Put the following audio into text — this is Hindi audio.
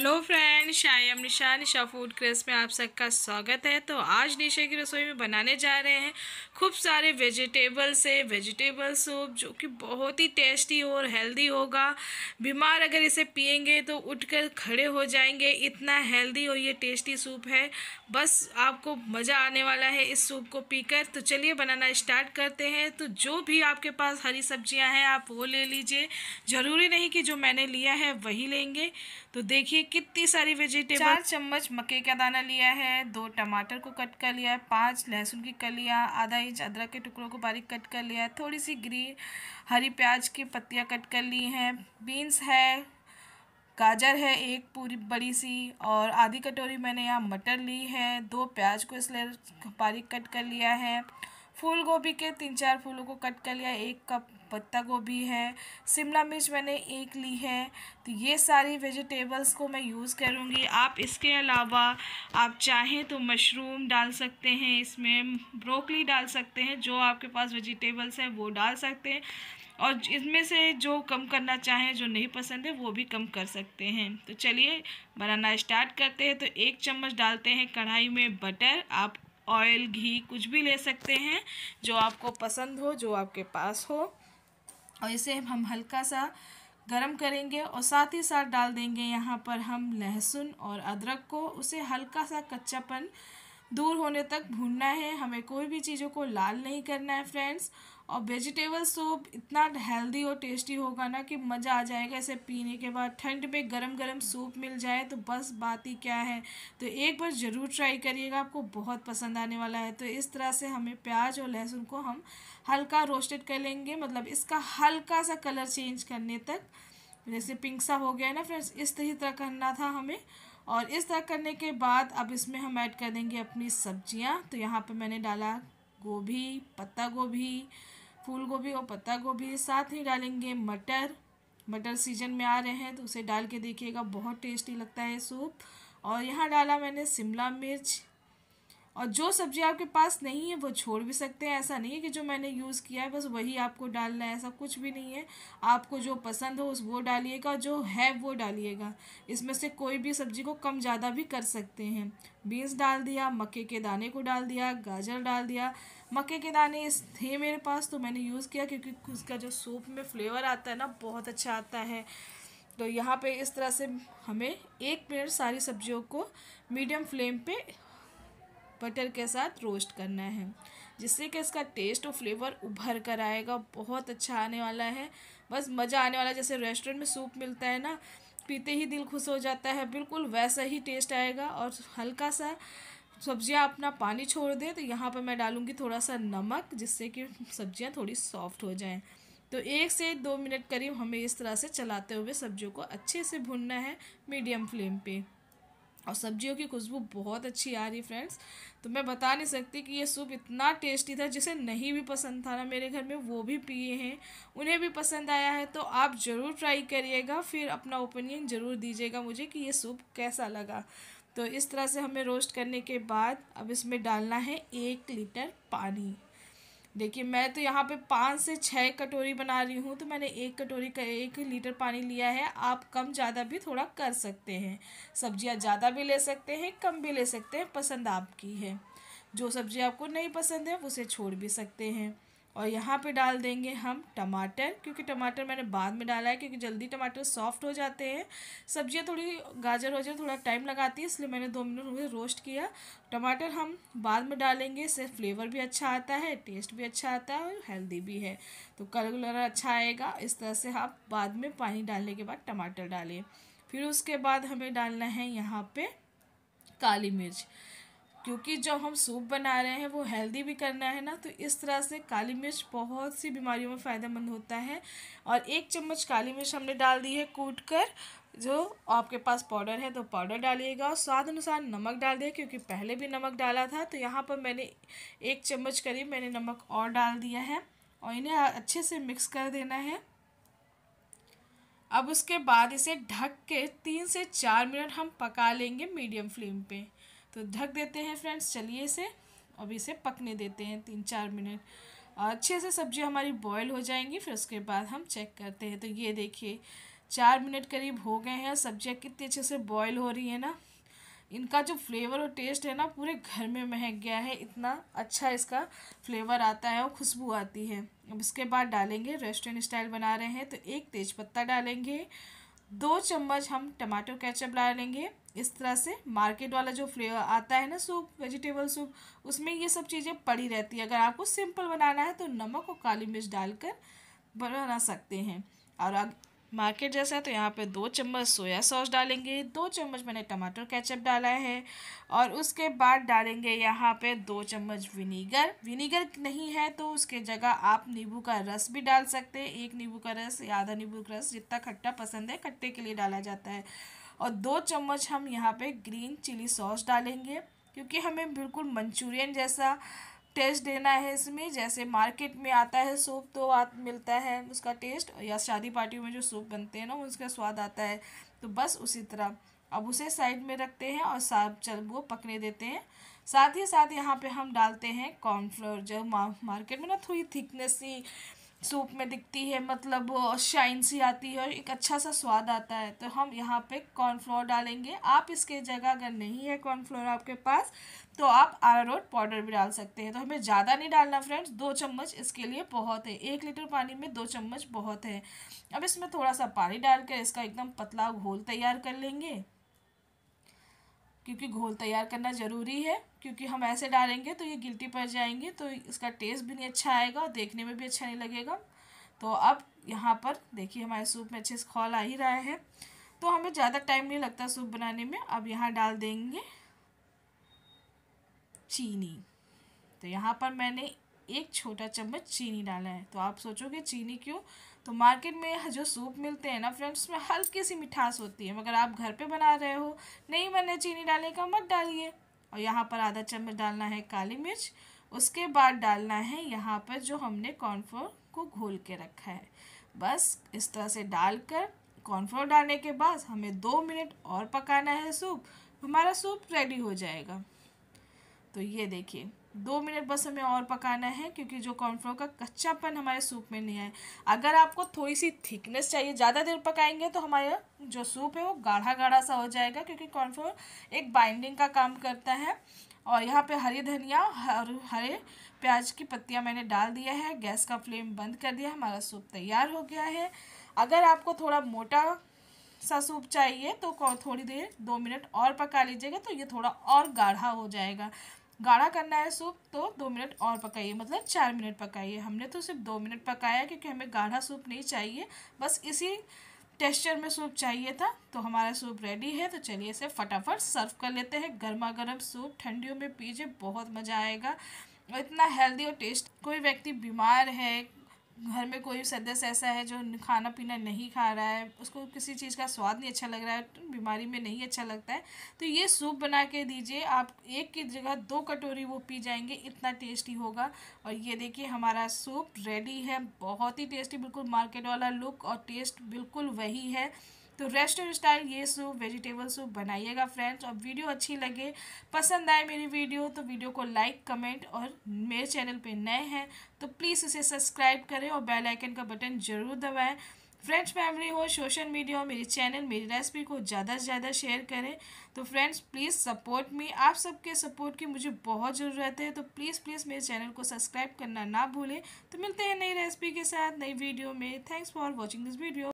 hello friends Nisha I am Nisha Nisha food craze में आप सबका स्वागत है तो आज निशा की रसोई में बनाने जा रहे हैं खूब सारे वेजिटेबल्स है वेजिटेबल सूप जो कि बहुत ही टेस्टी और हेल्दी होगा बीमार अगर इसे पियेंगे तो उठकर खड़े हो जाएंगे इतना हेल्दी और ये टेस्टी सूप है बस आपको मज़ा आने वाला है इस सूप को पीकर तो चलिए बनाना स्टार्ट करते हैं तो जो भी आपके पास हरी सब्जियाँ हैं आप वो ले लीजिए ज़रूरी नहीं कि जो मैंने लिया है वही लेंगे तो देखिए कितनी सारी वेजिटेबल चार चम्मच मक्के का दाना लिया है दो टमाटर को कट कर लिया है पाँच लहसुन की कलियाँ आधा इंच अदरक के टुकड़ों को बारीक कट कर लिया है थोड़ी सी ग्रीन हरी प्याज की पत्तियाँ कट कर ली हैं बीन्स है गाजर है एक पूरी बड़ी सी और आधी कटोरी मैंने यहाँ मटर ली है दो प्याज को इसलिए बारीक कट कर लिया है फूल गोभी के तीन चार फूलों को कट कर लिया एक कप पत्ता गोभी है शिमला मिर्च मैंने एक ली है तो ये सारी वेजिटेबल्स को मैं यूज़ करूँगी आप इसके अलावा आप चाहें तो मशरूम डाल सकते हैं इसमें ब्रोकली डाल सकते हैं जो आपके पास वेजिटेबल्स हैं वो डाल सकते हैं और इसमें से जो कम करना चाहें जो नहीं पसंद है वो भी कम कर सकते हैं तो चलिए बनाना स्टार्ट करते हैं तो एक चम्मच डालते हैं कढ़ाई में बटर आप ऑयल घी कुछ भी ले सकते हैं जो आपको पसंद हो जो आपके पास हो और इसे हम हल्का सा गरम करेंगे और साथ ही साथ डाल देंगे यहाँ पर हम लहसुन और अदरक को उसे हल्का सा कच्चापन दूर होने तक भूनना है हमें कोई भी चीज़ों को लाल नहीं करना है फ्रेंड्स और वेजिटेबल सूप इतना हेल्दी और टेस्टी होगा ना कि मज़ा आ जाएगा इसे पीने के बाद ठंड में गरम गरम सूप मिल जाए तो बस बात ही क्या है तो एक बार ज़रूर ट्राई करिएगा आपको बहुत पसंद आने वाला है तो इस तरह से हमें प्याज और लहसुन को हम हल्का रोस्टेड कर लेंगे मतलब इसका हल्का सा कलर चेंज करने तक जैसे पिंक सा हो गया ना फ्रेंड्स इस तरह करना था हमें और इस तरह करने के बाद अब इसमें हम ऐड कर देंगे अपनी सब्जियाँ तो यहाँ पर मैंने डाला गोभी पत्ता गोभी फूल गोभी और पत्ता गोभी साथ ही डालेंगे मटर मटर सीजन में आ रहे हैं तो उसे डाल के देखिएगा बहुत टेस्टी लगता है सूप और यहाँ डाला मैंने शिमला मिर्च और जो सब्ज़ी आपके पास नहीं है वो छोड़ भी सकते हैं ऐसा नहीं है कि जो मैंने यूज़ किया है बस वही आपको डालना है ऐसा कुछ भी नहीं है आपको जो पसंद हो उस वो डालिएगा जो है वो डालिएगा इसमें से कोई भी सब्ज़ी को कम ज़्यादा भी कर सकते हैं बीन्स डाल दिया मक्के के दाने को डाल दिया गाजर डाल दिया मक्के के दाने थे मेरे पास तो मैंने यूज़ किया क्योंकि उसका जो सूप में फ्लेवर आता है ना बहुत अच्छा आता है तो यहाँ पे इस तरह से हमें एक मिनट सारी सब्जियों को मीडियम फ्लेम पे बटर के साथ रोस्ट करना है जिससे कि इसका टेस्ट और फ्लेवर उभर कर आएगा बहुत अच्छा आने वाला है बस मज़ा आने वाला जैसे रेस्टोरेंट में सूप मिलता है ना पीते ही दिल खुश हो जाता है बिल्कुल वैसा ही टेस्ट आएगा और हल्का सा सब्जियां अपना पानी छोड़ दें तो यहाँ पर मैं डालूँगी थोड़ा सा नमक जिससे कि सब्जियाँ थोड़ी सॉफ्ट हो जाएँ तो एक से दो मिनट करीब हमें इस तरह से चलाते हुए सब्जियों को अच्छे से भुनना है मीडियम फ्लेम पे और सब्जियों की खुशबू बहुत अच्छी आ रही फ्रेंड्स तो मैं बता नहीं सकती कि ये सूप इतना टेस्टी था जिसे नहीं भी पसंद था ना मेरे घर में वो भी पिए हैं उन्हें भी पसंद आया है तो आप ज़रूर ट्राई करिएगा फिर अपना ओपिनियन ज़रूर दीजिएगा मुझे कि ये सूप कैसा लगा तो इस तरह से हमें रोस्ट करने के बाद अब इसमें डालना है एक लीटर पानी देखिए मैं तो यहाँ पे पाँच से छः कटोरी बना रही हूँ तो मैंने एक कटोरी का एक लीटर पानी लिया है आप कम ज़्यादा भी थोड़ा कर सकते हैं सब्जियाँ ज़्यादा भी ले सकते हैं कम भी ले सकते हैं पसंद आपकी है जो सब्जी आपको नहीं पसंद है उसे छोड़ भी सकते हैं और यहाँ पे डाल देंगे हम टमाटर क्योंकि टमाटर मैंने बाद में डाला है क्योंकि जल्दी टमाटर सॉफ्ट हो जाते हैं सब्जियाँ थोड़ी गाजर वाजर थोड़ा टाइम लगाती है इसलिए मैंने दो मिनट उसे रोस्ट किया टमाटर हम बाद में डालेंगे इससे फ्लेवर भी अच्छा आता है टेस्ट भी अच्छा आता है और हेल्दी भी है तो कलर अच्छा आएगा इस तरह से आप बाद में पानी डालने के बाद टमाटर डालें फिर उसके बाद हमें डालना है यहाँ पर काली मिर्च क्योंकि जब हम सूप बना रहे हैं वो हेल्दी भी करना है ना तो इस तरह से काली मिर्च बहुत सी बीमारियों में फ़ायदेमंद होता है और एक चम्मच काली मिर्च हमने डाल दी है कूट कर जो आपके पास पाउडर है तो पाउडर डालिएगा और स्वाद अनुसार नमक डाल दिया क्योंकि पहले भी नमक डाला था तो यहाँ पर मैंने एक चम्मच करीब मैंने नमक और डाल दिया है और इन्हें अच्छे से मिक्स कर देना है अब उसके बाद इसे ढक के तीन से चार मिनट हम पका लेंगे मीडियम फ्लेम पे तो ढक देते हैं फ्रेंड्स चलिए इसे अब इसे पकने देते हैं तीन चार मिनट अच्छे से सब्जी हमारी बॉईल हो जाएंगी फिर उसके बाद हम चेक करते हैं तो ये देखिए चार मिनट करीब हो गए हैं सब्जियाँ कितनी अच्छे से बॉईल हो रही है ना इनका जो फ्लेवर और टेस्ट है ना पूरे घर में महक गया है इतना अच्छा इसका फ्लेवर आता है और खुशबू आती है अब इसके बाद डालेंगे रेस्टोरेंट स्टाइल बना रहे हैं तो एक तेज़पत्ता डालेंगे दो चम्मच हम टमाटो केचप डाल लेंगे इस तरह से मार्केट वाला जो फ्लेवर आता है ना सूप वेजिटेबल सूप उसमें ये सब चीज़ें पड़ी रहती है अगर आपको सिंपल बनाना है तो नमक और काली मिर्च डालकर बना सकते हैं और मार्केट जैसा है तो यहाँ पे दो चम्मच सोया सॉस डालेंगे दो चम्मच मैंने टमाटर केचप डाला है और उसके बाद डालेंगे यहाँ पे दो चम्मच विनीगर विनीगर नहीं है तो उसके जगह आप नींबू का रस भी डाल सकते हैं एक नींबू का रस या आधा नींबू का रस जितना खट्टा पसंद है खट्टे के लिए डाला जाता है और दो चम्मच हम यहाँ पर ग्रीन चिली सॉस डालेंगे क्योंकि हमें बिल्कुल मंचूरियन जैसा टेस्ट देना है इसमें जैसे मार्केट में आता है सूप तो आ, मिलता है उसका टेस्ट या शादी पार्टियों में जो सूप बनते हैं ना उसका स्वाद आता है तो बस उसी तरह अब उसे साइड में रखते हैं और साफ चल वो पकने देते हैं साथ ही साथ यहाँ पे हम डालते हैं कॉर्नफ्लोर जो मार्केट में ना थोड़ी थिकनेस सी सूप में दिखती है मतलब शाइन सी आती है और एक अच्छा सा स्वाद आता है तो हम यहाँ पे कॉर्नफ्लोर डालेंगे आप इसके जगह अगर नहीं है कॉर्नफ्लोर आपके पास तो आप आरारोट पाउडर भी डाल सकते हैं तो हमें ज़्यादा नहीं डालना फ्रेंड्स दो चम्मच इसके लिए बहुत है एक लीटर पानी में दो चम्मच बहुत है अब इसमें थोड़ा सा पानी डालकर इसका एकदम पतला घोल तैयार कर लेंगे क्योंकि घोल तैयार करना ज़रूरी है क्योंकि हम ऐसे डालेंगे तो ये गिल्टी पड़ जाएंगे तो इसका टेस्ट भी नहीं अच्छा आएगा और देखने में भी अच्छा नहीं लगेगा तो अब यहाँ पर देखिए हमारे सूप में अच्छे से खोल आ ही रहा है तो हमें ज़्यादा टाइम नहीं लगता सूप बनाने में अब यहाँ डाल देंगे चीनी तो यहाँ पर मैंने एक छोटा चम्मच चीनी डाला है तो आप सोचोगे चीनी क्यों तो मार्केट में जो सूप मिलते हैं ना फ्रेंड्स उसमें हल्की सी मिठास होती है मगर आप घर पे बना रहे हो नहीं बने चीनी डालने का मत डालिए और यहाँ पर आधा चम्मच डालना है काली मिर्च उसके बाद डालना है यहाँ पर जो हमने कॉर्नफ्लोर को घोल के रखा है बस इस तरह से डालकर कॉर्नफ्लोर डालने के बाद हमें दो मिनट और पकाना है सूप हमारा सूप रेडी हो जाएगा तो ये देखिए दो मिनट बस हमें और पकाना है क्योंकि जो कॉर्नफ्लोर का कच्चापन हमारे सूप में नहीं आए अगर आपको थोड़ी सी थिकनेस चाहिए ज़्यादा देर पकाएंगे तो हमारा जो सूप है वो गाढ़ा गाढ़ा सा हो जाएगा क्योंकि कॉर्नफ्लोर एक बाइंडिंग का काम करता है और यहाँ पे हरी धनिया और हरे प्याज की पत्तियाँ मैंने डाल दिया है गैस का फ्लेम बंद कर दिया हमारा सूप तैयार हो गया है अगर आपको थोड़ा मोटा सा सूप चाहिए तो थोड़ी देर दो मिनट और पका लीजिएगा तो ये थोड़ा और गाढ़ा हो जाएगा गाढ़ा करना है सूप तो दो मिनट और पकाइए मतलब चार मिनट पकाइए हमने तो सिर्फ दो मिनट पकाया क्योंकि हमें गाढ़ा सूप नहीं चाहिए बस इसी टेक्स्चर में सूप चाहिए था तो हमारा सूप रेडी है तो चलिए इसे फटाफट सर्व कर लेते हैं गर्मा गर्म सूप ठंडियों में पीजिए बहुत मज़ा आएगा इतना हेल्दी और टेस्ट कोई व्यक्ति बीमार है घर में कोई सदस्य ऐसा है जो खाना पीना नहीं खा रहा है उसको किसी चीज़ का स्वाद नहीं अच्छा लग रहा है तो बीमारी में नहीं अच्छा लगता है तो ये सूप बना के दीजिए आप एक की जगह दो कटोरी वो पी जाएंगे इतना टेस्टी होगा और ये देखिए हमारा सूप रेडी है बहुत ही टेस्टी बिल्कुल मार्केट वाला लुक और टेस्ट बिल्कुल वही है तो रेस्ट स्टाइल ये सूप वेजिटेबल सूप बनाइएगा फ्रेंड्स और वीडियो अच्छी लगे पसंद आए मेरी वीडियो तो वीडियो को लाइक कमेंट और मेरे चैनल पे नए हैं तो प्लीज़ इसे सब्सक्राइब करें और बेल आइकन का बटन ज़रूर दबाएं फ्रेंड्स फैमिली हो सोशल मीडिया हो मेरे चैनल मेरी रेसिपी को ज़्यादा से ज़्यादा शेयर करें तो फ्रेंड्स प्लीज़ सपोर्ट मी आप सबके सपोर्ट की मुझे बहुत ज़रूरत है तो प्लीज़ प्लीज़ मेरे चैनल को सब्सक्राइब करना ना भूलें तो मिलते हैं नई रेसिपी के साथ नई वीडियो में thanks for watching this video